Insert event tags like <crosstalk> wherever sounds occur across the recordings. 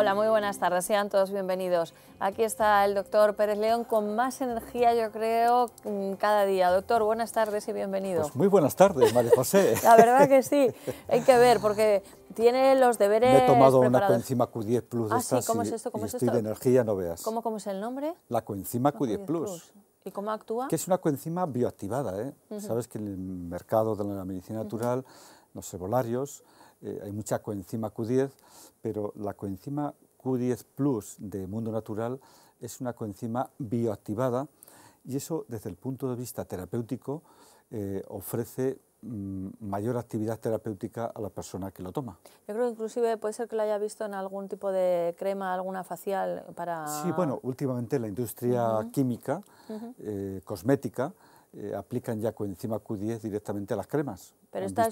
Hola, muy buenas tardes, sean todos bienvenidos. Aquí está el doctor Pérez León con más energía, yo creo, mm, cada día. Doctor, buenas tardes y bienvenido. Pues muy buenas tardes, María José. <laughs> La verdad que sí, hay que ver, porque tiene los deberes. Me he tomado una coenzima Q10 Plus. Ah, de ¿cómo es esto? ¿Cómo es estoy esto? de energía, no veas. ¿Cómo, es el nombre? La coenzima Q10, Plus. ¿Y cómo actúa? Que es una coenzima bioactivada. ¿eh? Sabes que en el mercado de la medicina natural, los cebolarios, eh, hay mucha coenzima Q10 pero la coenzima Q10 Plus de Mundo Natural es una coenzima bioactivada y eso desde el punto de vista terapéutico eh, ofrece mm, mayor actividad terapéutica a la persona que lo toma. Yo creo que inclusive puede ser que lo haya visto en algún tipo de crema, alguna facial para... Sí, bueno, últimamente la industria química, eh, cosmética, eh, aplican ya coenzima Q10 directamente a las cremas. Pero está.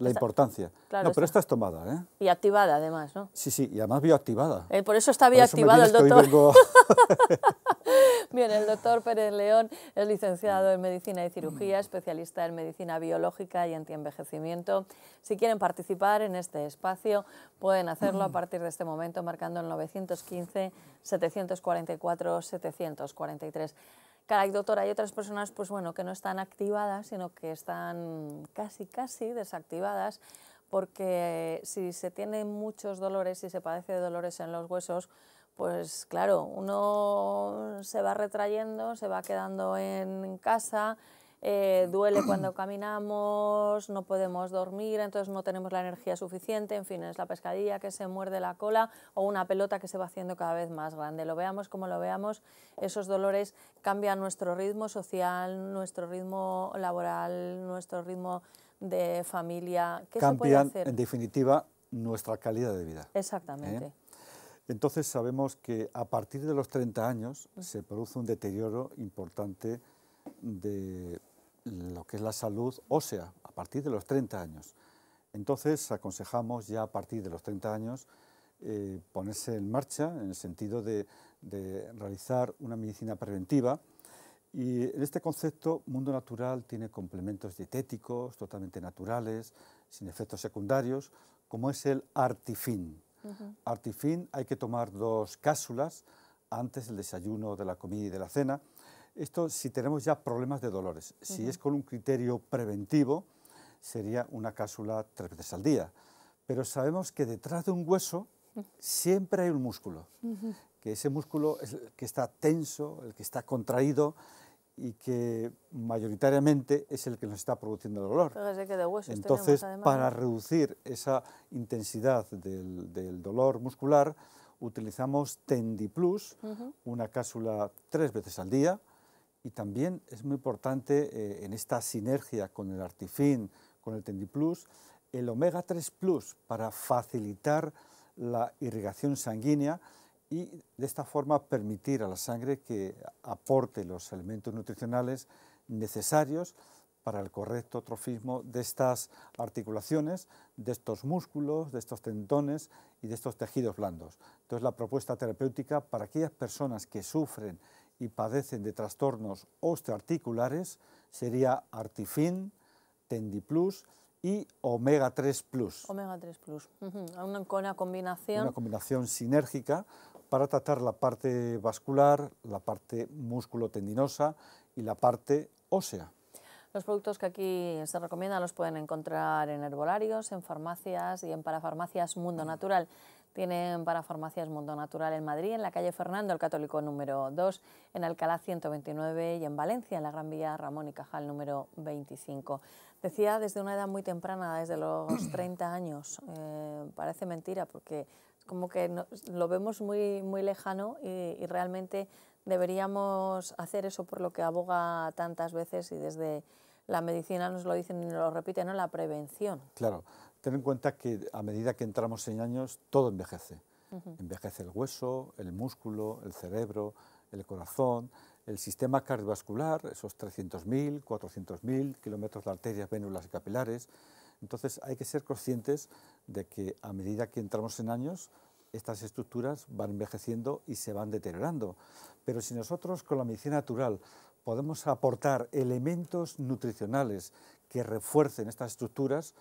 La importancia. no, pero esta es tomada, ¿eh? Y activada, además, ¿no? Sí, sí, y además bioactivada. Eh, por eso está bioactivado el doctor. <laughs> Bien, el doctor Pérez León es licenciado en Medicina y Cirugía, especialista en Medicina Biológica y Antienvejecimiento. Si quieren participar en este espacio, pueden hacerlo a partir de este momento marcando el 915 744 743 cada doctor hay otras personas pues bueno, que no están activadas, sino que están casi, casi desactivadas, porque si se tienen muchos dolores, y se padece de dolores en los huesos, pues claro, uno se va retrayendo, se va quedando en casa, eh, duele <clears throat> cuando caminamos, no podemos dormir, entonces no tenemos la energía suficiente, en fin, es la pescadilla que se muerde la cola o una pelota que se va haciendo cada vez más grande. Lo veamos como lo veamos, esos dolores cambian nuestro ritmo social, nuestro ritmo laboral, nuestro ritmo de familia. ¿Qué cambian, se puede hacer? en definitiva, nuestra calidad de vida. ¿eh? Exactamente. Entonces sabemos que a partir de los 30 años se produce un deterioro importante de, lo que es la salud ósea a partir de los 30 años. Entonces aconsejamos ya a partir de los 30 años eh, ponerse en marcha en el sentido de, realizar una medicina preventiva y en este concepto mundo natural tiene complementos dietéticos totalmente naturales, sin efectos secundarios, como es el artifin. Artifin hay que tomar dos cápsulas antes del desayuno, de la comida y de la cena esto si tenemos ya problemas de dolores. Si es con un criterio preventivo, sería una cápsula tres veces al día. Pero sabemos que detrás de un hueso mm. siempre hay un músculo, que ese músculo es el que está tenso, el que está contraído y que mayoritariamente es el que nos está produciendo el dolor. Entonces, para reducir esa intensidad del, dolor muscular, utilizamos Tendiplus, una cápsula tres veces al día, y también es muy importante eh, en esta sinergia con el Artifin, con el Plus, el omega 3 plus para facilitar la irrigación sanguínea y de esta forma permitir a la sangre que aporte los elementos nutricionales necesarios para el correcto trofismo de estas articulaciones, de estos músculos, de estos tendones y de estos tejidos blandos. Entonces la propuesta terapéutica para aquellas personas que sufren y padecen de trastornos osteoarticulares sería Artifin, Tendiplus y Omega 3 Plus. Omega 3 Plus, una, combinación... Una combinación sinérgica para tratar la parte vascular, la parte músculo-tendinosa y la parte ósea. Los productos que aquí se recomiendan los pueden encontrar en herbolarios, en farmacias y en parafarmacias Mundo Natural. Tienen para farmacias Mundo Natural en Madrid, en la calle Fernando el Católico número 2, en Alcalá 129 y en Valencia, en la Gran Vía Ramón y Cajal número 25. Decía desde una edad muy temprana, desde los 30 <clears throat> años. Eh, parece mentira porque es como que lo vemos muy, muy lejano y, realmente deberíamos hacer eso por lo que aboga tantas veces y desde la medicina nos lo dicen y nos lo repiten, ¿no? la prevención. Claro, Ten en cuenta que a medida que entramos en años, todo envejece. Envejece el hueso, el músculo, el cerebro, el corazón, el sistema cardiovascular, esos 300.000, 400.000 kilómetros de arterias, vénulas y capilares. Entonces hay que ser conscientes de que a medida que entramos en años, estas estructuras van envejeciendo y se van deteriorando. Pero si nosotros con la medicina natural podemos aportar elementos nutricionales que refuercen estas estructuras,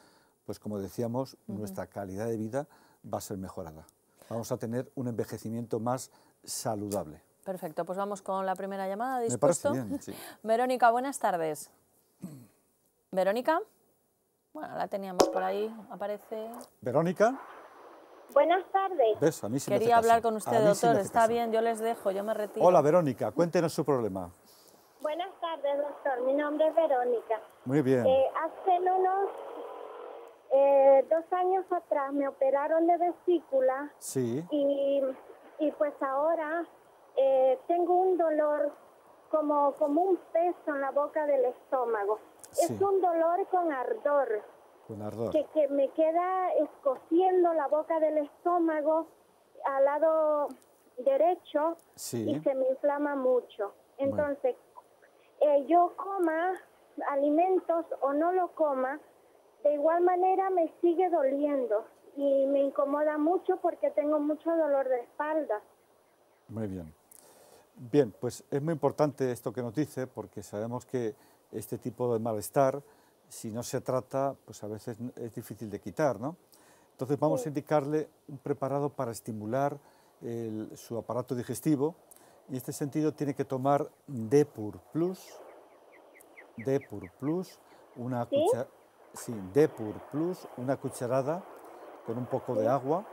pues como decíamos, nuestra calidad de vida va a ser mejorada. Vamos a tener un envejecimiento más saludable. Perfecto, pues vamos con la primera llamada. ¿Dispuesto? <laughs> Verónica, buenas tardes. Verónica, bueno, la teníamos por ahí, aparece. Verónica. Buenas tardes. Quería hablar con usted, doctor. Está bien, yo les dejo, yo me retiro. Hola, Verónica, cuéntenos su problema. Buenas tardes, doctor. Mi nombre es Verónica. Muy bien. Eh, hace unos eh, dos años atrás me operaron de vesícula. Y, y pues ahora eh, tengo un dolor como, como un peso en la boca del estómago. Es un dolor con ardor. Con ardor. Que, que me queda escociendo la boca del estómago al lado derecho y se me inflama mucho. Entonces, eh, yo coma alimentos o no lo coma, de igual manera me sigue doliendo y me incomoda mucho porque tengo mucho dolor de espalda. Muy bien. Bien, pues es muy importante esto que nos dice porque sabemos que este tipo de malestar, si no se trata, pues a veces es difícil de quitar, ¿no? Entonces vamos a indicarle un preparado para estimular su aparato digestivo y en este sentido tiene que tomar Depur Plus, Depur Plus, una, cucharada. Depur Plus, una cucharada con un poco de agua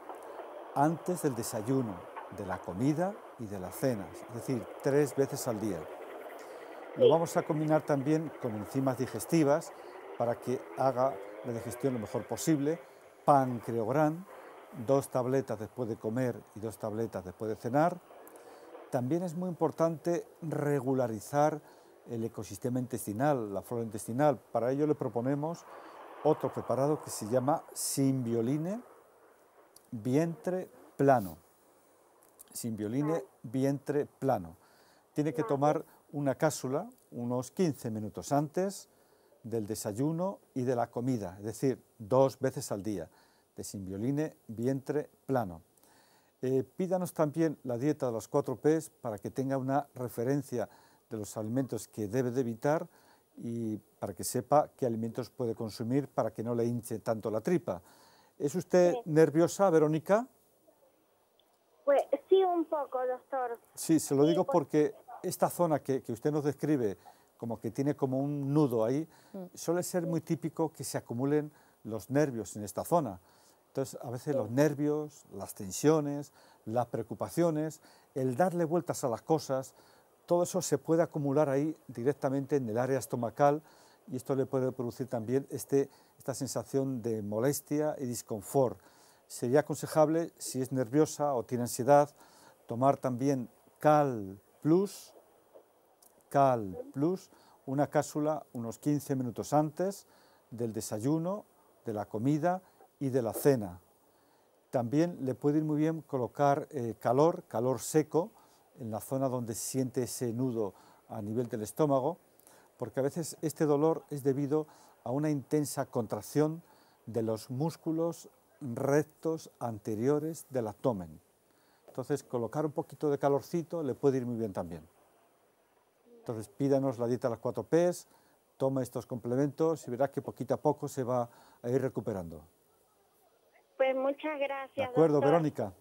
antes del desayuno, de la comida y de las cenas, es decir, tres veces al día. Lo vamos a combinar también con enzimas digestivas para que haga la digestión lo mejor posible. Pancreogran, dos tabletas después de comer y dos tabletas después de cenar. También es muy importante regularizar el ecosistema intestinal, la flora intestinal. Para ello le proponemos otro preparado que se llama Sin Vientre Plano. Sin Vientre Plano. Tiene que tomar una cápsula unos 15 minutos antes del desayuno y de la comida, es decir, dos veces al día, de Simbioline Vientre Plano. Eh, pídanos también la dieta de los cuatro Ps para que tenga una referencia de los alimentos que debe de evitar y para que sepa qué alimentos puede consumir para que no le hinche tanto la tripa. ¿Es usted nerviosa, Verónica? Pues sí, un poco, doctor. Sí, se lo digo porque esta zona que, usted nos describe, como que tiene como un nudo ahí, mm. suele ser muy típico que se acumulen los nervios en esta zona. Entonces, a veces los nervios, las tensiones, las preocupaciones, el darle vueltas a las cosas, todo eso se puede acumular ahí directamente en el área estomacal y esto le puede producir también este, esta sensación de molestia y disconfort. Sería aconsejable, si es nerviosa o tiene ansiedad, tomar también Cal Plus, Cal Plus, una cápsula unos 15 minutos antes del desayuno, de la comida y de la cena. También le puede ir muy bien colocar eh, calor, calor seco, en la zona donde se siente ese nudo a nivel del estómago, porque a veces este dolor es debido a una intensa contracción de los músculos rectos anteriores del abdomen. Entonces, colocar un poquito de calorcito le puede ir muy bien también. Entonces, pídanos la dieta a las 4 Ps, toma estos complementos y verás que poquito a poco se va a ir recuperando. Pues muchas gracias. De acuerdo, Verónica.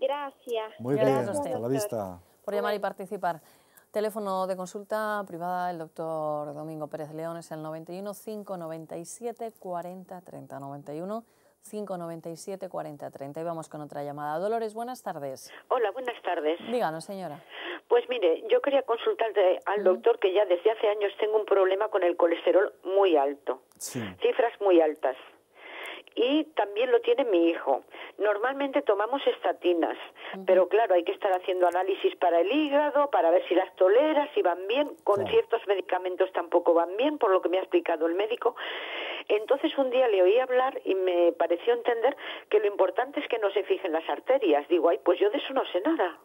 Gracias. Muy bien, hasta la vista por llamar y participar. Teléfono de consulta privada, el doctor Domingo Pérez León es el 91 597 40 30 91 597 40 30. Y vamos con otra llamada. Dolores, buenas tardes. Hola, buenas tardes. Díganos, señora. Pues mire, yo quería consultarte al doctor que ya desde hace años tengo un problema con el colesterol muy alto. Sí. Cifras muy altas y también lo tiene mi hijo. Normalmente tomamos estatinas, pero claro, hay que estar haciendo análisis para el hígado, para ver si las tolera, si van bien, con ciertos medicamentos tampoco van bien, por lo que me ha explicado el médico. Entonces un día le oí hablar y me pareció entender que lo importante es que no se fijen las arterias. Digo, ay, pues yo de eso no sé nada.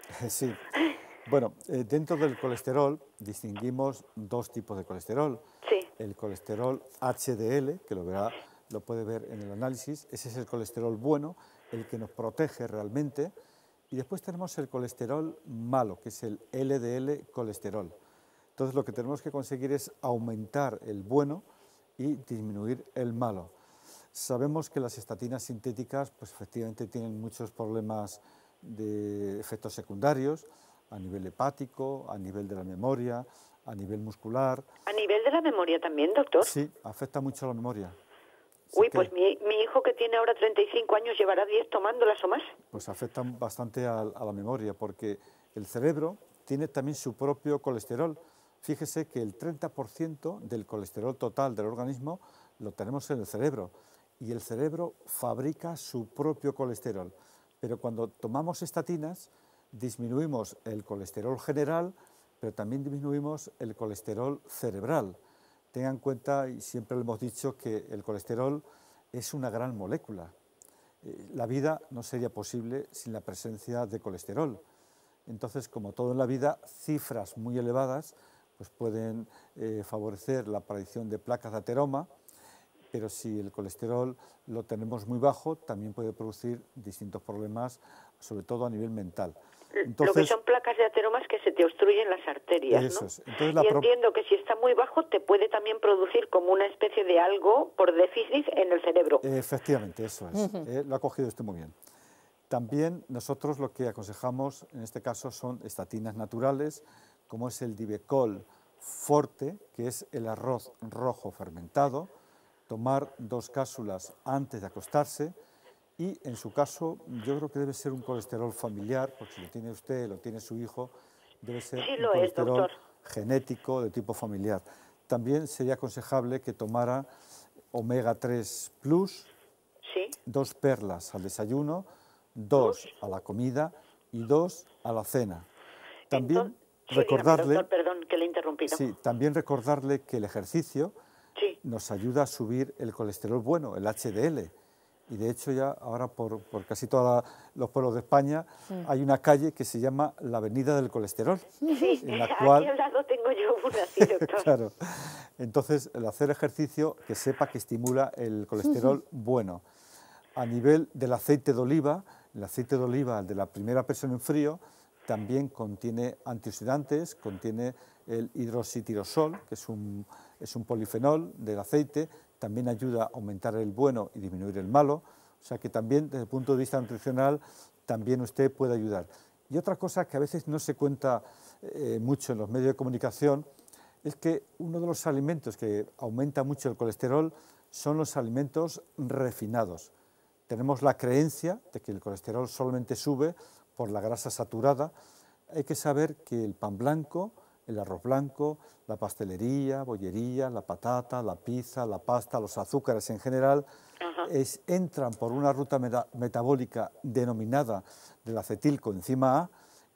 <laughs> Sí. Bueno, eh, dentro del colesterol distinguimos dos tipos de colesterol. Sí. El colesterol HDL, que lo verá lo puede ver en el análisis, ese es el colesterol bueno, el que nos protege realmente, y después tenemos el colesterol malo, que es el LDL colesterol. Entonces lo que tenemos que conseguir es aumentar el bueno y disminuir el malo. Sabemos que las estatinas sintéticas pues efectivamente tienen muchos problemas de efectos secundarios a nivel hepático, a nivel de la memoria, a nivel muscular. ¿A nivel de la memoria también, doctor? Sí, afecta mucho a la memoria. Uy, pues mi, hijo que tiene ahora 35 años llevará 10 tomándolas o más. Pues afectan bastante a la memoria, porque el cerebro tiene también su propio colesterol. Fíjese que el 30% del colesterol total del organismo lo tenemos en el cerebro y el cerebro fabrica su propio colesterol. Pero cuando tomamos estatinas disminuimos el colesterol general, pero también disminuimos el colesterol cerebral. Tenga en cuenta, y siempre lo hemos dicho, que el colesterol es una gran molécula. Eh, la vida no sería posible sin la presencia de colesterol. Entonces, como todo en la vida, cifras muy elevadas pues pueden eh, favorecer la aparición de placas de ateroma, pero si el colesterol lo tenemos muy bajo, también puede producir distintos problemas, sobre todo a nivel mental lo que son placas de ateromas que se te obstruyen las arterias. ¿no? y entiendo que si está muy bajo te puede también producir como una especie de algo por déficit en el cerebro. Efectivamente, eso es. Eh, lo ha cogido usted muy bien. También nosotros lo que aconsejamos en este caso son estatinas naturales, como es el dibecol Forte, que es el arroz rojo fermentado, tomar dos cápsulas antes de acostarse, y en su caso yo creo que debe ser un colesterol familiar, porque si lo tiene usted, lo tiene su hijo, debe ser un colesterol genético de tipo familiar. También sería aconsejable que tomara omega 3 plus, dos perlas al desayuno, dos a la comida y dos a la cena. También recordarle, perdón que le he interrumpido. también recordarle que el ejercicio nos ayuda a subir el colesterol bueno, el HDL y de hecho ya ahora por, casi todos los pueblos de España hay una calle que se llama la Avenida del Colesterol. Sí, en la aquí <laughs> tengo yo una, sí, <laughs> claro. Entonces, el hacer ejercicio que sepa que estimula el colesterol bueno. A nivel del aceite de oliva, el aceite de oliva, el de la primera persona en frío, también contiene antioxidantes, contiene el hidroxitirosol, que es es un polifenol del aceite, también ayuda a aumentar el bueno y disminuir el malo, o sea que también desde el punto de vista nutricional también usted puede ayudar. Y otra cosa que a veces no se cuenta eh, mucho en los medios de comunicación es que uno de los alimentos que aumenta mucho el colesterol son los alimentos refinados. Tenemos la creencia de que el colesterol solamente sube por la grasa saturada. Hay que saber que el pan blanco, el arroz blanco, la pastelería, bollería, la patata, la pizza, la pasta, los azúcares en general, entran por una ruta metabólica denominada del acetilcoenzima A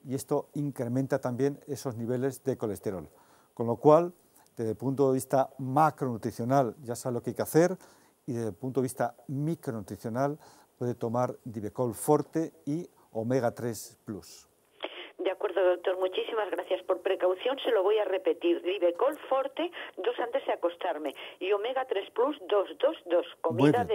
y esto incrementa también esos niveles de colesterol. Con lo cual, desde el punto de vista macronutricional ya sabe lo que hay que hacer y desde el punto de vista micronutricional puede tomar Divecol Forte y Omega 3 Plus doctor, muchísimas gracias. Por precaución se lo voy a repetir. Ribecol Forte, dos antes de acostarme. Y Omega 3 Plus, dos, dos, dos. Comida,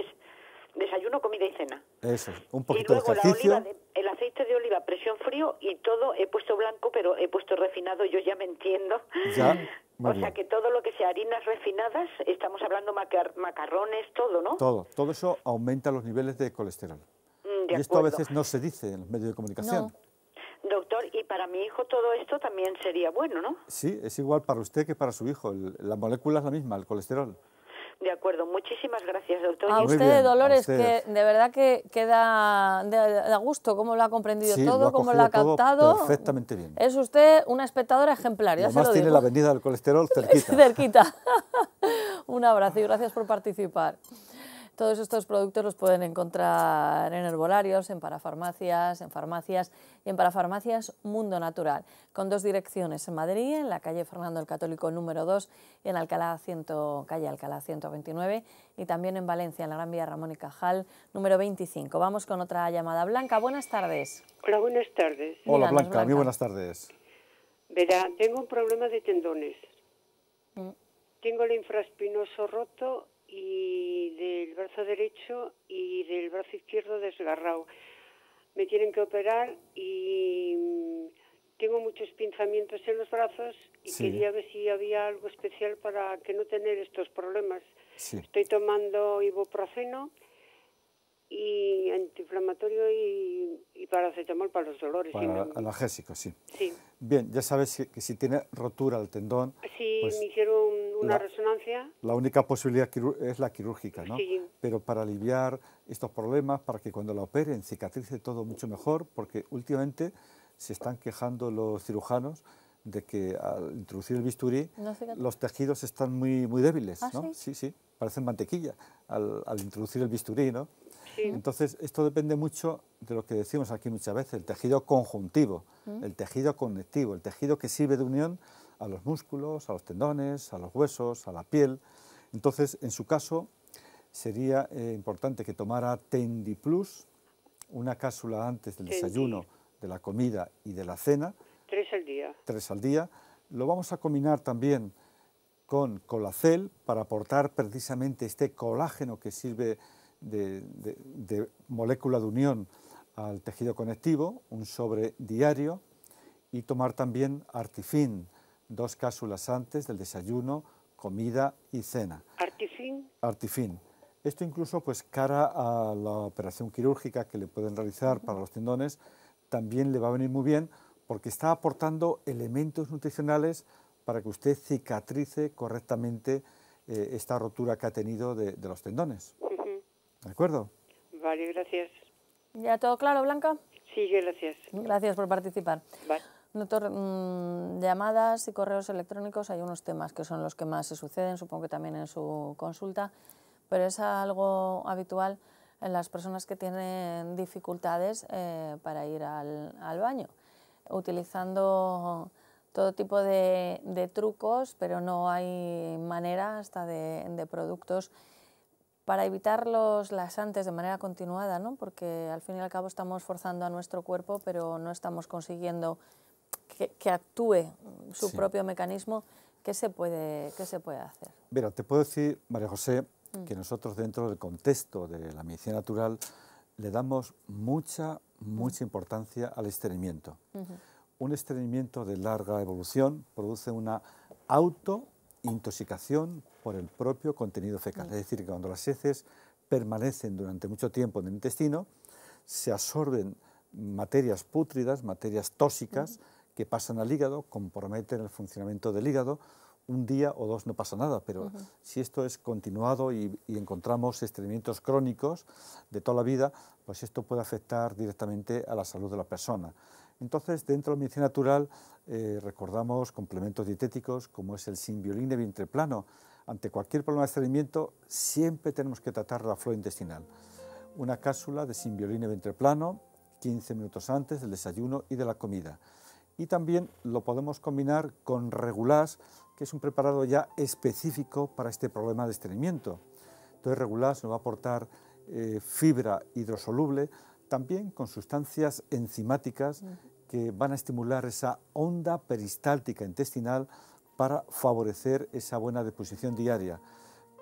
desayuno, comida y cena. Eso, un poquito de ejercicio. el aceite de oliva, presión frío y todo. He puesto blanco, pero he puesto refinado, yo ya me entiendo. Ya. <laughs> o sea que todo lo que sea harinas refinadas, estamos hablando macarrones, todo, ¿no? Todo, todo eso aumenta los niveles de colesterol. Mm, y esto a veces no se dice en los medios de comunicación. Doctor, y para mi hijo todo esto también sería bueno, ¿no? Sí, es igual para usted que para su hijo. la molécula es la misma, el colesterol. De acuerdo, muchísimas gracias, doctor. A usted, Dolores, que de verdad que queda de, gusto cómo lo ha comprendido todo, cómo lo ha captado. Perfectamente bien. Es usted una espectadora ejemplar, ya Además, tiene la avenida del colesterol cerquita. <laughs> cerquita. <laughs> Un abrazo y gracias por participar. Todos estos productos los pueden encontrar en herbolarios, en parafarmacias, en farmacias y en parafarmacias Mundo Natural, con dos direcciones en Madrid, en la calle Fernando el Católico número 2 y en Alcalá 100, calle Alcalá 129 y también en Valencia, en la Gran Vía Ramón y Cajal número 25. Vamos con otra llamada. Blanca, buenas tardes. Hola, buenas tardes. Hola Blanca, muy buenas tardes. Verá, tengo un problema de tendones. Mm. Tengo el infraspinoso roto y del brazo derecho y del brazo izquierdo desgarrado. Me tienen que operar y mm, tengo muchos pinzamientos en los brazos y quería ver si había algo especial para que no tener estos problemas. Estoy tomando ibuprofeno y antiinflamatorio y, paracetamol para los dolores. Para analgésicos, sí. Bien, ya sabes que, si tiene rotura el tendón... Sí, pues me hicieron una la, resonancia. La única posibilidad es la quirúrgica, ¿no? Pero para aliviar estos problemas, para que cuando la operen cicatrice todo mucho mejor, porque últimamente se están quejando los cirujanos de que al introducir el bisturí los tejidos están muy, muy débiles, ah, ¿no? Sí? sí, parecen mantequilla al, introducir el bisturí, ¿no? Sí. Entonces, esto depende mucho de lo que decimos aquí muchas veces, el tejido conjuntivo, mm. el tejido conectivo, el tejido que sirve de unión a los músculos, a los tendones, a los huesos, a la piel. Entonces, en su caso, sería eh, importante que tomara Tendi Plus, una cápsula antes del desayuno, de la comida y de la cena. Tres al día. Tres al día. Lo vamos a combinar también con colacel para aportar precisamente este colágeno que sirve de, de molécula de unión al tejido conectivo, un sobre diario, y tomar también artifin, dos cápsulas antes del desayuno, comida y cena. Artifin. Artifin. Esto incluso pues cara a la operación quirúrgica que le pueden realizar para los tendones, también le va a venir muy bien porque está aportando elementos nutricionales para que usted cicatrice correctamente eh, esta rotura que ha tenido de, los tendones. ¿De acuerdo? Vale, gracias. ¿Ya todo claro, Blanca? Sí, gracias. Gracias por participar. Doctor, mm, llamadas y correos electrónicos, hay unos temas que son los que más se suceden, supongo que también en su consulta, pero es algo habitual en las personas que tienen dificultades eh, para ir al, baño, utilizando todo tipo de, trucos, pero no hay manera hasta de, productos para evitar los laxantes de manera continuada, ¿no? porque al fin y al cabo estamos forzando a nuestro cuerpo, pero no estamos consiguiendo que, actúe su propio mecanismo, ¿qué se, puede, que se puede hacer? Mira, te puedo decir, María José, mm. que nosotros dentro del contexto de la medicina natural le damos mucha, mm. mucha importancia al estreñimiento. Un estreñimiento de larga evolución produce una autointoxicación por el propio contenido fecal. Mm. Es decir, que cuando las heces permanecen durante mucho tiempo en el intestino, se absorben materias pútridas, materias tóxicas, que pasan al hígado, comprometen el funcionamiento del hígado. Un día o dos no pasa nada, pero si esto es continuado y, encontramos estreñimientos crónicos de toda la vida, pues esto puede afectar directamente a la salud de la persona. Entonces, dentro de la medicina natural, eh, recordamos complementos dietéticos como es el de vientre plano. Ante cualquier problema de estreñimiento, siempre tenemos que tratar la flora intestinal. Una cápsula de de vientre plano 15 minutos antes del desayuno y de la comida y también lo podemos combinar con Regulas, que es un preparado ya específico para este problema de estreñimiento. Entonces Regulas nos va a aportar eh, fibra hidrosoluble, también con sustancias enzimáticas que van a estimular esa onda peristáltica intestinal para favorecer esa buena deposición diaria.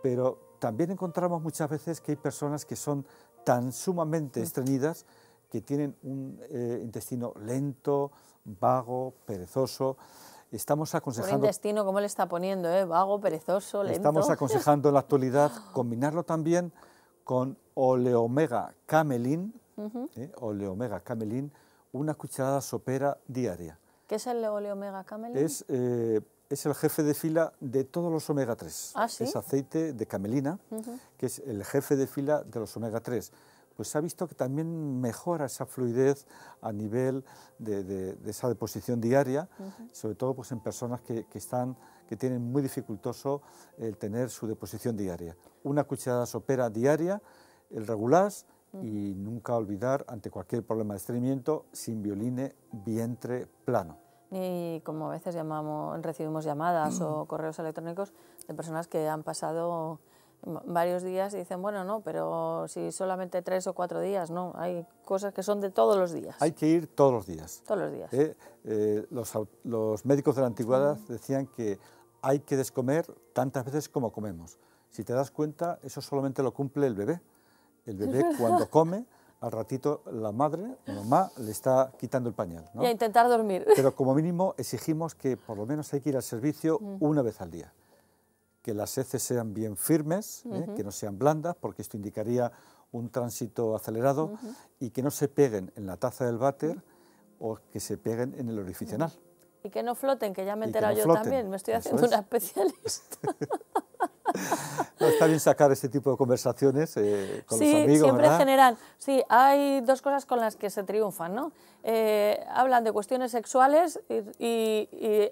Pero también encontramos muchas veces que hay personas que son tan sumamente estreñidas que tienen un eh, intestino lento, vago, perezoso. Estamos aconsejando... Un destino ¿cómo le está poniendo? ¿eh? Vago, perezoso, Estamos aconsejando en la actualidad <laughs> combinarlo también con oleomega camelín, eh, oleomega camelin una cucharada sopera diaria. ¿Qué es el oleomega camelín? Eh, es, el jefe de fila de todos los omega 3. Ah, es aceite de camelina, que es el jefe de fila de los omega 3 pues se ha visto que también mejora esa fluidez a nivel de, esa deposición diaria, sobre todo pues en personas que, están, que tienen muy dificultoso el tener su deposición diaria. Una cucharada sopera diaria, el regular, y nunca olvidar ante cualquier problema de estreñimiento sin violine vientre plano y como a veces recibimos llamadas <clears throat> o correos electrónicos de personas que han pasado varios días y dicen, bueno, no, pero si solamente tres o cuatro días, no, hay cosas que son de todos los días. Hay que ir todos los días. Todos los días. Eh, eh, los, médicos de la antigüedad mm. decían que hay que descomer tantas veces como comemos. Si te das cuenta, eso solamente lo cumple el bebé. El bebé <laughs> cuando come, al ratito la madre, la mamá, le está quitando el pañal. ¿no? Y a intentar dormir. Pero como mínimo exigimos que por lo menos hay que ir al servicio mm. una vez al día que las heces sean bien firmes, ¿eh? que no sean blandas, porque esto indicaría un tránsito acelerado, y que no se peguen en la taza del váter o que se peguen en el orificional Y que no floten, que ya me he enterado yo también, me estoy haciendo una especialista. <laughs> No, está bien sacar este tipo de conversaciones eh, con los amigos, siempre Sí, siempre general. Sí, hay dos cosas con las que se triunfan, ¿no? Eh, hablan de cuestiones sexuales y,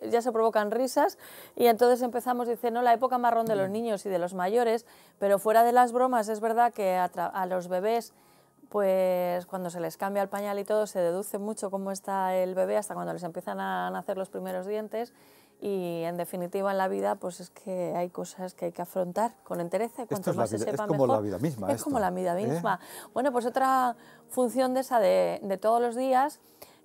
ya se provocan risas y entonces empezamos, dice, no, la época marrón de los niños y de los mayores, pero fuera de las bromas es verdad que a, a los bebés pues cuando se les cambia el pañal y todo, se deduce mucho cómo está el bebé hasta cuando les empiezan a nacer los primeros dientes y en definitiva en la vida pues es que hay cosas que hay que afrontar con entereza es como la vida misma es como la vida ¿eh? misma bueno pues otra función de esa de, todos los días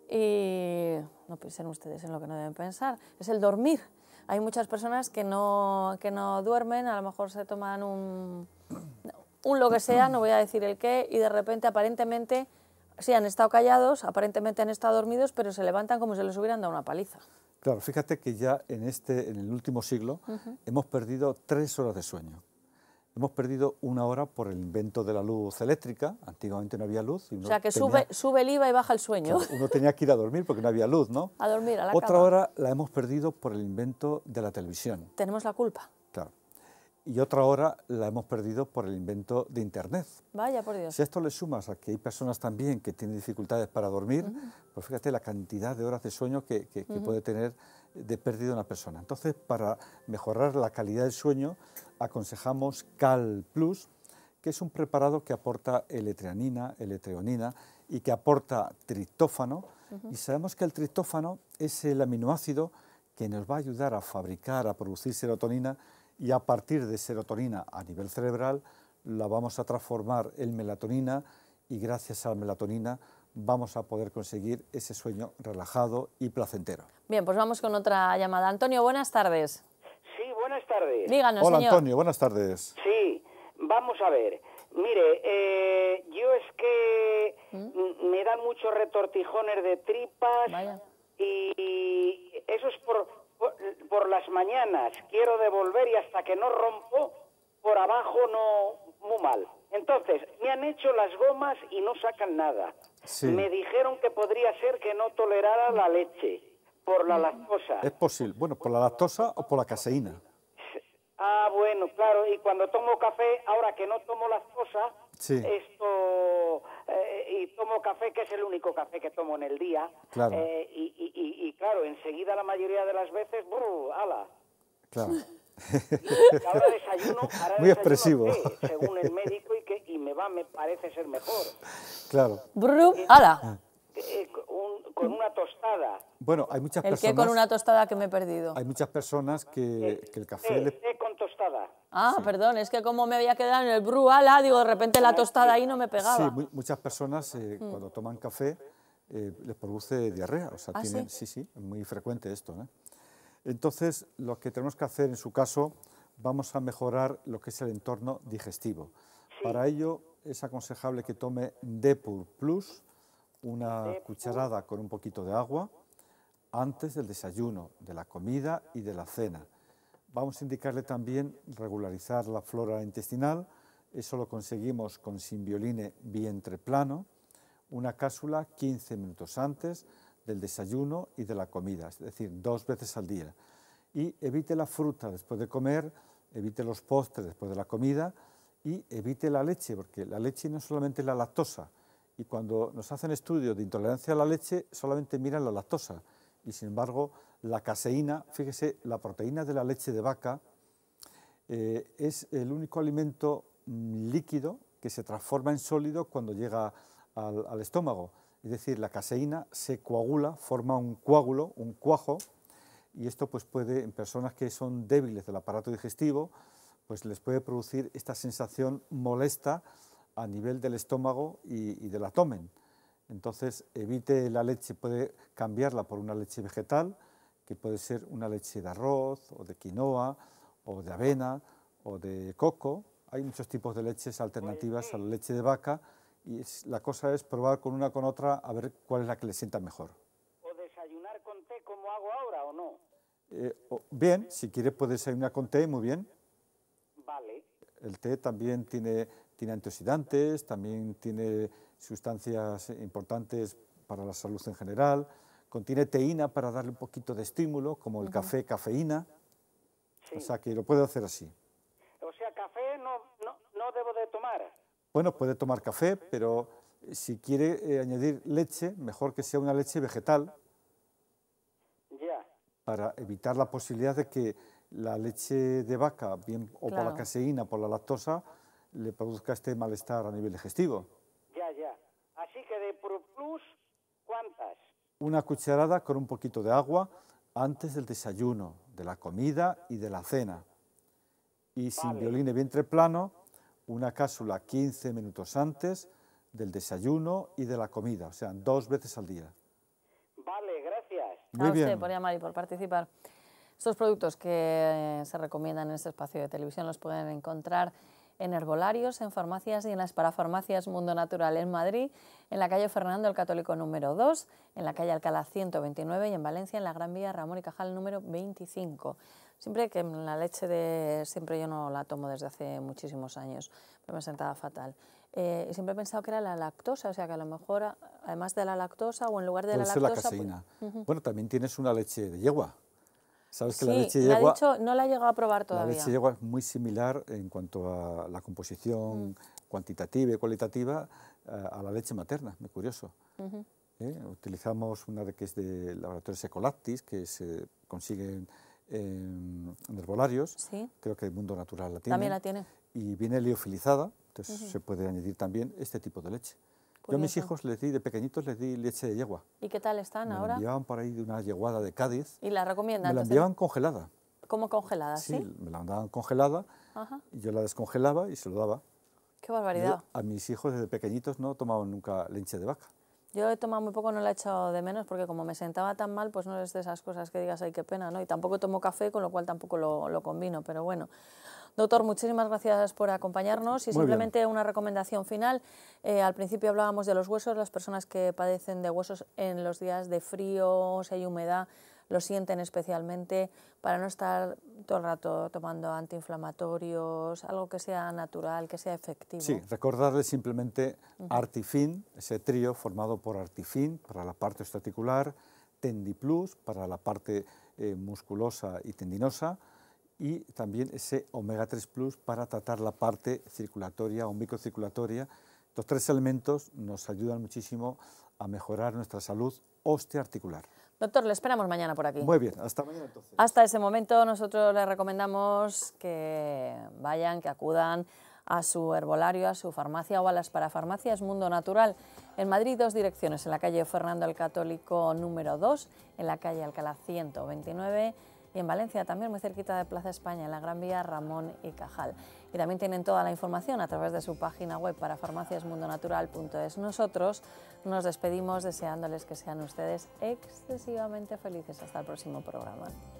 y no piensen ustedes en lo que no deben pensar es el dormir hay muchas personas que no que no duermen a lo mejor se toman un un lo que sea no voy a decir el qué y de repente aparentemente sí han estado callados aparentemente han estado dormidos pero se levantan como si les hubieran dado una paliza Claro, fíjate que ya en, este, en el último siglo hemos perdido tres horas de sueño. Hemos perdido una hora por el invento de la luz eléctrica. Antiguamente no había luz. o sea, que sube, el IVA y baja el sueño. uno tenía que ir a dormir porque no había luz, ¿no? <laughs> A dormir, a la Otra hora la hemos perdido por el invento de la televisión. Tenemos la culpa y otra hora la hemos perdido por el invento de Internet. Vaya, por Dios. Si a esto le sumas a que hay personas también que tienen dificultades para dormir, pues fíjate la cantidad de horas de sueño que, puede tener de pérdida una persona. Entonces, para mejorar la calidad del sueño, aconsejamos Cal Plus, que es un preparado que aporta eletrianina, eletreonina... y que aporta triptófano. Y sabemos que el tritófano es el aminoácido que nos va a ayudar a fabricar, a producir serotonina y a partir de serotonina a nivel cerebral la vamos a transformar en melatonina y gracias a la melatonina vamos a poder conseguir ese sueño relajado y placentero. Bien, pues vamos con otra llamada. Antonio, buenas tardes. Sí, buenas tardes. Hola, Antonio, buenas tardes. Sí, vamos a ver. Mire, eh, yo es que ¿Mm? me dan muchos retortijones de tripas y eso es por, por, las mañanas quiero devolver y hasta que no rompo, por abajo no, muy mal. Entonces, me han hecho las gomas y no sacan nada. Me dijeron que podría ser que no tolerara la leche por la mm. lactosa. Es posible, bueno, por la lactosa o por la caseína. Ah, bueno, claro, y cuando tomo café, ahora que no tomo lactosa, esto eh, y tomo café, que es el único café que tomo en el día. Eh, y, claro, enseguida la mayoría de las veces, ¡brr! ala Y ahora desayuno, ahora <laughs> Muy expresivo. según el médico, y, que, y me va, me parece ser mejor. Claro. Eh, ¡Hala! con una tostada. Bueno, hay muchas personas... ¿El qué con una tostada que me he perdido? Hay muchas personas que eh, el, café... Eh, con tostada. Ah, perdón, es que como me había quedado en el ala, digo, de repente la ah, tostada ahí no me pegaba. Sí, muchas personas eh, hmm. cuando toman café les produce diarrea. O sea, ah, tienen, sí? sí, es muy frecuente esto. Entonces, lo que tenemos que hacer en su caso, vamos a mejorar lo que es el entorno digestivo. Para ello, es aconsejable que tome Depur Plus, una cucharada con un poquito de agua antes del desayuno, de la comida y de la cena. Vamos a indicarle también regularizar la flora intestinal, eso lo conseguimos con simbioline vientre plano, una cápsula 15 minutos antes del desayuno y de la comida, es decir, dos veces al día. Y evite la fruta después de comer, evite los postres después de la comida y evite la leche, porque la leche no es solamente la lactosa, y cuando nos hacen estudios de intolerancia a la leche solamente miran la lactosa y sin embargo la caseína, fíjese, la proteína de la leche de vaca eh, es el único alimento mm, líquido que se transforma en sólido cuando llega al, al estómago. Es decir, la caseína se coagula, forma un coágulo, un cuajo, y esto pues puede, en personas que son débiles del aparato digestivo, pues les puede producir esta sensación molesta a nivel del estómago y, y del abdomen. Entonces, evite la leche, puede cambiarla por una leche vegetal, que puede ser una leche de arroz o de quinoa o de avena o de coco. Hay muchos tipos de leches alternativas a la leche de vaca y la cosa es probar con una con otra a ver cuál es la que le sienta mejor. ¿O desayunar con té como hago ahora o no? Eh, bien, si quieres puede desayunar con té, muy bien. Vale. El té también tiene tiene antioxidantes, también tiene sustancias importantes para la salud en general, contiene teína para darle un poquito de estímulo, como el café, cafeína, o sea que lo puede hacer así. O sea, café no, no, debo de tomar. Bueno, puede tomar café, pero si quiere eh, añadir leche, mejor que sea una leche vegetal, para evitar la posibilidad de que la leche de vaca, bien o por la caseína, por la lactosa, le produzca este malestar a nivel digestivo. Ya, ya. Así que de plus ¿cuántas? Una cucharada con un poquito de agua antes del desayuno, de la comida y de la cena. Y sin violín de vientre plano, una cápsula 15 minutos antes del desayuno y de la comida, o sea, dos veces al día. Vale, gracias. Muy bien. por llamar y por participar. Estos productos que eh, se recomiendan en este espacio de televisión los pueden encontrar en herbolarios, en farmacias y en las parafarmacias Mundo Natural en Madrid, en la calle Fernando el Católico número 2, en la calle Alcalá 129 y en Valencia en la Gran Vía Ramón y Cajal número 25. Siempre que la leche de... siempre yo no la tomo desde hace muchísimos años, pero me sentaba fatal. Eh, y siempre he pensado que era la lactosa, o sea que a lo mejor, además de la lactosa o en lugar de la lactosa... la pues caseína. Bueno, también tienes una leche de yegua. Sabes que la leche yegua... no la he llegado a probar todavía. La leche es muy similar en cuanto a la composición mm. cuantitativa y cualitativa eh, a, la leche materna, muy curioso. ¿Eh? Utilizamos una que es de laboratorios Ecolactis, que se consigue en, en herbolarios, creo que el mundo natural la tiene. También la tiene. Y viene liofilizada, entonces se puede añadir también este tipo de leche. Yo a mis hijos les di, de pequeñitos les di leche de yegua. ¿Y qué tal están ahora? Me enviaban por ahí de una yeguada de Cádiz. ¿Y la recomiendan? Me la enviaban congelada. ¿Cómo congelada? Sí, me la mandaban congelada, y yo la descongelaba y se lo daba. Qué barbaridad. a mis hijos desde pequeñitos no tomaban nunca leche de vaca. Yo he tomado muy poco, no la he echado de menos, porque como me sentaba tan mal, pues no es de esas cosas que digas, ay, qué pena, ¿no? Y tampoco tomo café, con lo cual tampoco lo, lo combino, pero bueno. Doctor, muchísimas gracias por acompañarnos y simplemente una recomendación final. Eh, al principio hablábamos de los huesos, las personas que padecen de huesos en los días de frío, si hay humedad, lo sienten especialmente para no estar todo el rato tomando antiinflamatorios, algo que sea natural, que sea efectivo. Sí, recordarles simplemente Artifin, ese trío formado por Artifin para la parte Tendi Tendiplus para la parte eh, musculosa y tendinosa, y también ese omega 3 plus para tratar la parte circulatoria o microcirculatoria. Estos tres elementos nos ayudan muchísimo a mejorar nuestra salud osteoarticular. Doctor, le esperamos mañana por aquí. Muy bien, hasta mañana entonces. Hasta ese momento nosotros le recomendamos que vayan, que acudan a su herbolario, a su farmacia o a las parafarmacias Mundo Natural. En Madrid dos direcciones, en la calle Fernando el Católico número 2, en la calle Alcalá 129 y en Valencia también muy cerquita de Plaza España, en la Gran Vía Ramón y Cajal. Y también tienen toda la información a través de su página web para farmaciasmundonatural.es. Nosotros nos despedimos deseándoles que sean ustedes excesivamente felices. Hasta el próximo programa.